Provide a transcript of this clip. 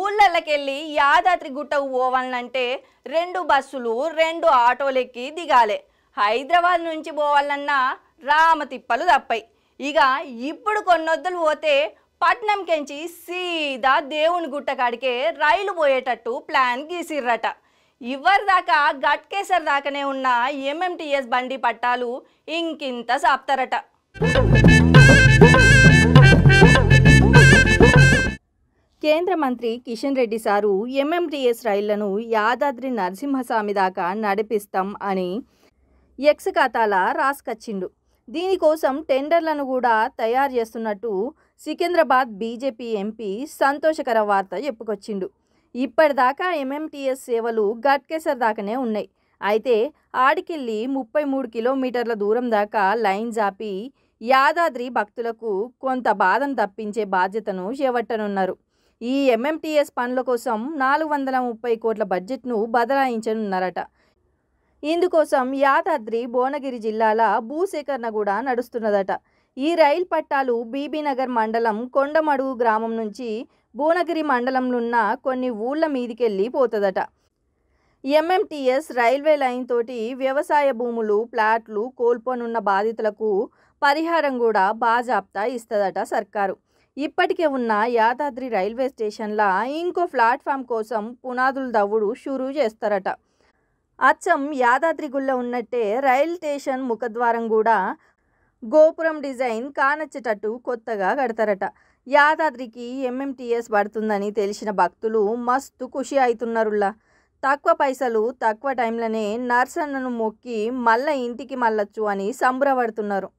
ఊళ్ళకెళ్ళి యాదాద్రి గుట్టకు పోవాలంటే రెండు బస్సులు రెండు ఆటోలెక్కి దిగాలే హైదరాబాద్ నుంచి పోవాలన్నా రామతిప్పలు తప్పాయి ఇక ఇప్పుడు కొన్నొద్దులు పోతే పట్నంకెంచి సీదా దేవుని గుట్ట కాడికే రైలు పోయేటట్టు ప్లాన్ గీసిర్రట దాకా గట్కేసర్ దాకానే ఉన్న ఎంఎంటీఎస్ బండి పట్టాలు ఇంకింత సాప్తారట కేంద్ర మంత్రి కిషన్ రెడ్డి సారు ఎంఎంటీఎస్ రైళ్లను యాదాద్రి నరసింహస్వామి దాకా నడిపిస్తాం అని ఎక్స్ ఖాతాల రాసుకొచ్చిండు దీనికోసం టెండర్లను కూడా తయారు చేస్తున్నట్టు సికింద్రాబాద్ బీజేపీ ఎంపీ సంతోషకర వార్త చెప్పుకొచ్చిండు ఇప్పటిదాకా ఎంఎంటీఎస్ సేవలు గట్కేసర్ దాకానే ఉన్నాయి అయితే ఆడికెళ్ళి ముప్పై మూడు కిలోమీటర్ల దూరం దాకా లైన్ జాపి యాదాద్రి భక్తులకు కొంత బాధను తప్పించే బాధ్యతను చేపట్టనున్నారు ఈ ఎంఎంటీఎస్ పనుల కోసం నాలుగు వందల ముప్పై కోట్ల బడ్జెట్ను బదలాయించనున్నారట ఇందుకోసం యాదాద్రి భువనగిరి జిల్లాల భూసేకరణ కూడా నడుస్తున్నదట ఈ రైలు పట్టాలు బీబీనగర్ మండలం కొండమడుగు గ్రామం నుంచి భువనగిరి మండలంలోన్న కొన్ని ఊళ్ళ మీదికెళ్ళి పోతుందట ఎంఎంటీఎస్ రైల్వే లైన్ తోటి వ్యవసాయ భూములు ప్లాట్లు కోల్పోనున్న బాధితులకు పరిహారం కూడా బాజాప్తా ఇస్తుందట సర్కారు ఇప్పటికే ఉన్న యాదాద్రి రైల్వే స్టేషన్ల ఇంకో ప్లాట్ఫామ్ కోసం పునాదులు దవ్వుడు షురూ చేస్తారట అచ్చం యాదాద్రి గుళ్ళ ఉన్నట్టే రైల్ స్టేషన్ ముఖద్వారం కూడా గోపురం డిజైన్ కానచ్చేటట్టు కొత్తగా కడతారట యాదాద్రికి ఎంఎంటీఎస్ పడుతుందని తెలిసిన భక్తులు మస్తు ఖుషి అవుతున్నారులా తక్కువ పైసలు తక్కువ టైంలోనే నర్సన్నను మొక్కి మళ్ళీ ఇంటికి మళ్ళొచ్చు అని సంబరపడుతున్నారు